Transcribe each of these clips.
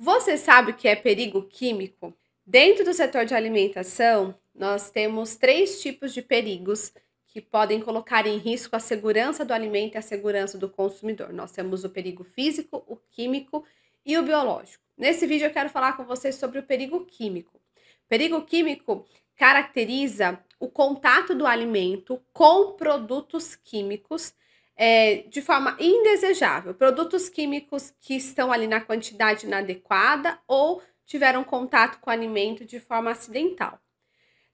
Você sabe o que é perigo químico? Dentro do setor de alimentação, nós temos três tipos de perigos que podem colocar em risco a segurança do alimento e a segurança do consumidor. Nós temos o perigo físico, o químico e o biológico. Nesse vídeo eu quero falar com vocês sobre o perigo químico. perigo químico caracteriza o contato do alimento com produtos químicos é, de forma indesejável, produtos químicos que estão ali na quantidade inadequada ou tiveram contato com o alimento de forma acidental.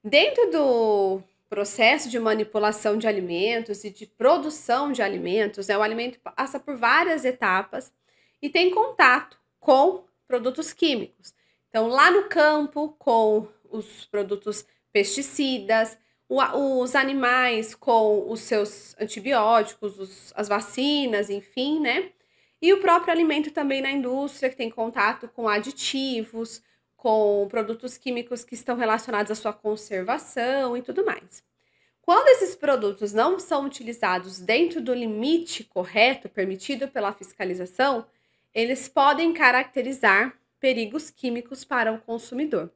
Dentro do processo de manipulação de alimentos e de produção de alimentos, né, o alimento passa por várias etapas e tem contato com produtos químicos. Então, lá no campo, com os produtos pesticidas, o, os animais com os seus antibióticos, os, as vacinas, enfim, né? E o próprio alimento também na indústria, que tem contato com aditivos, com produtos químicos que estão relacionados à sua conservação e tudo mais. Quando esses produtos não são utilizados dentro do limite correto permitido pela fiscalização, eles podem caracterizar perigos químicos para o consumidor.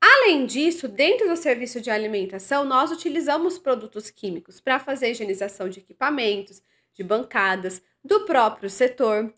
Além disso, dentro do serviço de alimentação, nós utilizamos produtos químicos para fazer higienização de equipamentos, de bancadas, do próprio setor.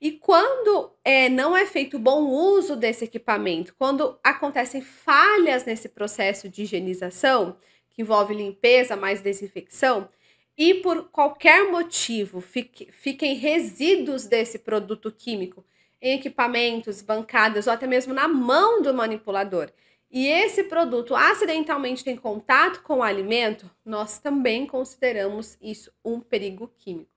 E quando é, não é feito bom uso desse equipamento, quando acontecem falhas nesse processo de higienização, que envolve limpeza mais desinfecção, e por qualquer motivo fique, fiquem resíduos desse produto químico em equipamentos, bancadas ou até mesmo na mão do manipulador, e esse produto acidentalmente tem contato com o alimento, nós também consideramos isso um perigo químico.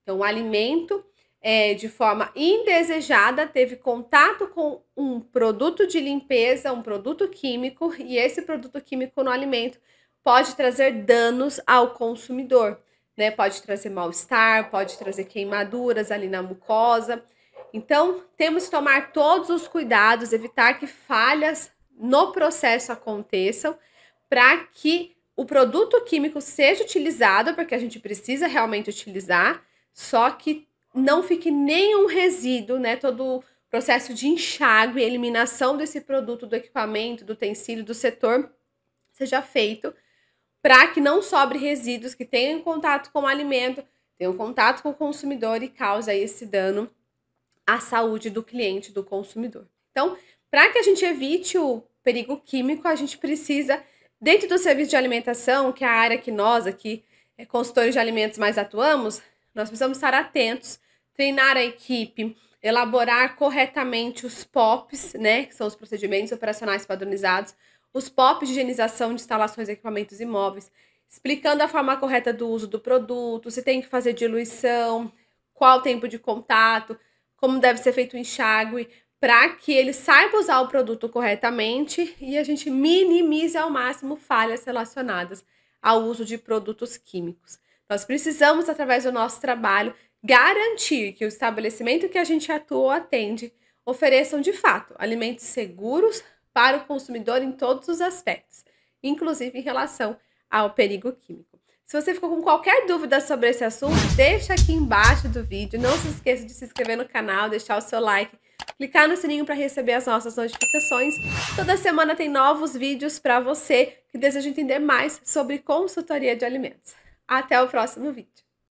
Então, o alimento, é, de forma indesejada, teve contato com um produto de limpeza, um produto químico, e esse produto químico no alimento pode trazer danos ao consumidor, né? Pode trazer mal-estar, pode trazer queimaduras ali na mucosa. Então, temos que tomar todos os cuidados, evitar que falhas no processo aconteçam para que o produto químico seja utilizado, porque a gente precisa realmente utilizar, só que não fique nenhum resíduo, né? Todo o processo de enxágue, eliminação desse produto do equipamento, do utensílio, do setor, seja feito para que não sobre resíduos que tenham contato com o alimento, tenham contato com o consumidor e cause esse dano à saúde do cliente, do consumidor. Então, para que a gente evite o perigo químico, a gente precisa, dentro do serviço de alimentação, que é a área que nós aqui, é, consultores de alimentos, mais atuamos, nós precisamos estar atentos, treinar a equipe, elaborar corretamente os POPs, né, que são os procedimentos operacionais padronizados, os POPs de higienização de instalações equipamentos e móveis, imóveis, explicando a forma correta do uso do produto, se tem que fazer diluição, qual o tempo de contato, como deve ser feito o enxágue, para que ele saiba usar o produto corretamente e a gente minimize ao máximo falhas relacionadas ao uso de produtos químicos. Nós precisamos, através do nosso trabalho, garantir que o estabelecimento que a gente atua ou atende ofereçam de fato alimentos seguros para o consumidor em todos os aspectos, inclusive em relação ao perigo químico. Se você ficou com qualquer dúvida sobre esse assunto, deixa aqui embaixo do vídeo. Não se esqueça de se inscrever no canal, deixar o seu like clicar no sininho para receber as nossas notificações. Toda semana tem novos vídeos para você que deseja entender mais sobre consultoria de alimentos. Até o próximo vídeo.